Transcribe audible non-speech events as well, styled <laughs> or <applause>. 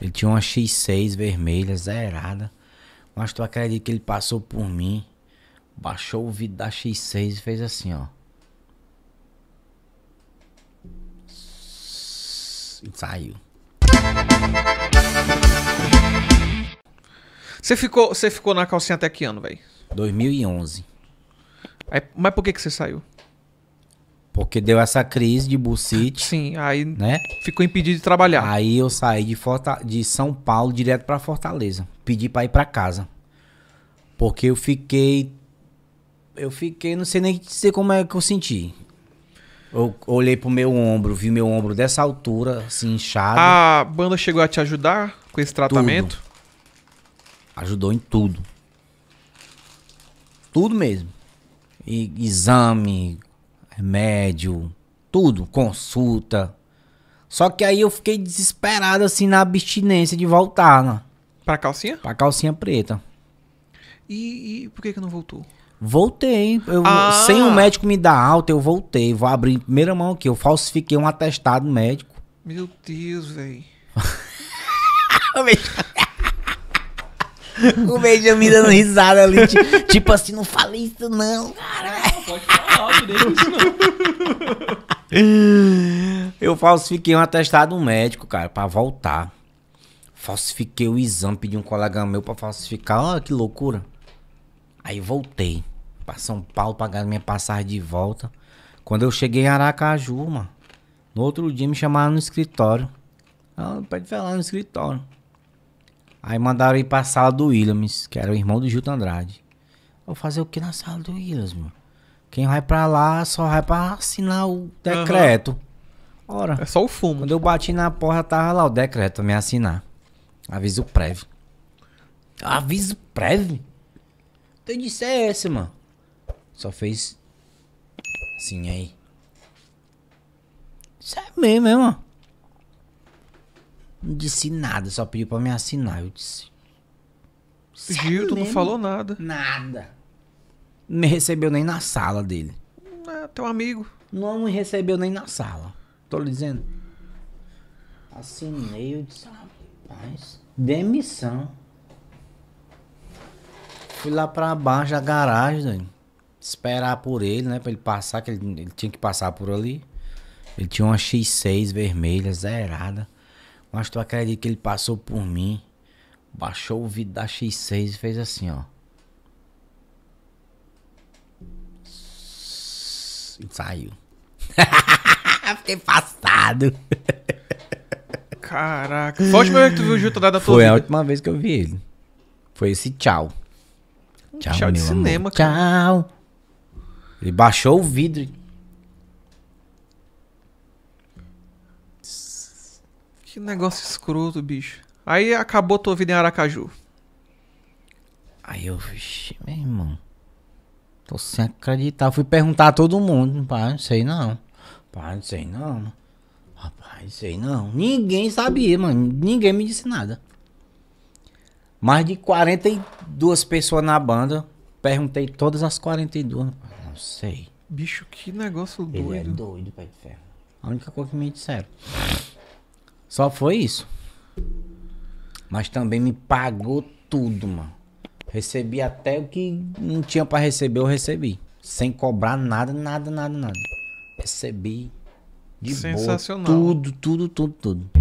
Ele tinha uma X6 vermelha, zerada. Mas tu acredita que ele passou por mim, baixou o vidro da X6 e fez assim, ó. E saiu. Você ficou, você ficou na calcinha até que ano, velho? 2011. É, mas por que, que você saiu? Porque deu essa crise de bucite. Sim, aí né? ficou impedido de trabalhar. Aí eu saí de, Forta, de São Paulo direto para Fortaleza. Pedi para ir para casa. Porque eu fiquei. Eu fiquei, não sei nem dizer como é que eu senti. Eu olhei pro meu ombro, vi meu ombro dessa altura, assim, inchado. A banda chegou a te ajudar com esse tratamento? Tudo. Ajudou em tudo. Tudo mesmo. E exame, remédio, tudo, consulta. Só que aí eu fiquei desesperado, assim, na abstinência de voltar, né? Pra calcinha? Pra calcinha preta. E, e por que que não voltou? Voltei. Eu, ah. Sem o médico me dar alta, eu voltei. Vou abrir em primeira mão aqui. Eu falsifiquei um atestado médico. Meu Deus, velho. <laughs> <laughs> <laughs> o Benjamin dando risada ali. Tipo assim, não falei isso não, cara. Não, pode falar, Eu falsifiquei um atestado médico, cara, pra voltar. Falsifiquei o exame, pedi um colega meu pra falsificar. Olha que loucura. Aí voltei pra São Paulo, pagar minha passagem de volta. Quando eu cheguei em Aracaju, mano, no outro dia me chamaram no escritório. Ah, pode falar no escritório. Aí mandaram ir pra sala do Williams, que era o irmão do Gilton Andrade. Vou fazer o que na sala do Williams, mano? Quem vai pra lá só vai pra assinar o decreto. Uhum. Ora. É só o fumo. Quando eu bati na porta, tava lá o decreto pra me assinar. Aviso prévio. Aviso prévio? Eu disse, é esse, mano. Só fez. Assim aí. Isso é mesmo, é, mano. Não disse nada, só pediu pra me assinar. Eu disse. Gil, tu não falou nada. Nada. Não me recebeu nem na sala dele. É, teu amigo. Não me recebeu nem na sala. Tô lhe dizendo. Assinei, eu disse, rapaz. Demissão. Fui lá pra baixo da garagem, Esperar por ele, né? Pra ele passar, que ele, ele tinha que passar por ali. Ele tinha uma X6 vermelha, zerada. Mas tu acredita que ele passou por mim, baixou o vidro da X6 e fez assim, ó. saiu. <laughs> Fiquei passado. Caraca. Foi a última vez que tu viu o Juta da tua Foi vida? a última vez que eu vi ele. Foi esse tchau. Tchau, tchau de cinema, amor. cara. Tchau. Ele baixou o vidro. Que negócio escroto, bicho. Aí acabou tua vida em Aracaju. Aí eu, vixi, meu irmão. Tô sem acreditar. Fui perguntar a todo mundo. Pai, não sei não. Pai, não sei não. Rapaz, não sei não. Ninguém sabia, mano. Ninguém me disse nada. Mais de 42 pessoas na banda. Perguntei todas as 42. Não sei. Bicho, que negócio doido. Ele é doido, pai de ferro. A única coisa que me disseram. Só foi isso. Mas também me pagou tudo, mano. Recebi até o que não tinha para receber, eu recebi. Sem cobrar nada, nada, nada, nada. Recebi. De Sensacional. Boa, tudo, tudo, tudo, tudo.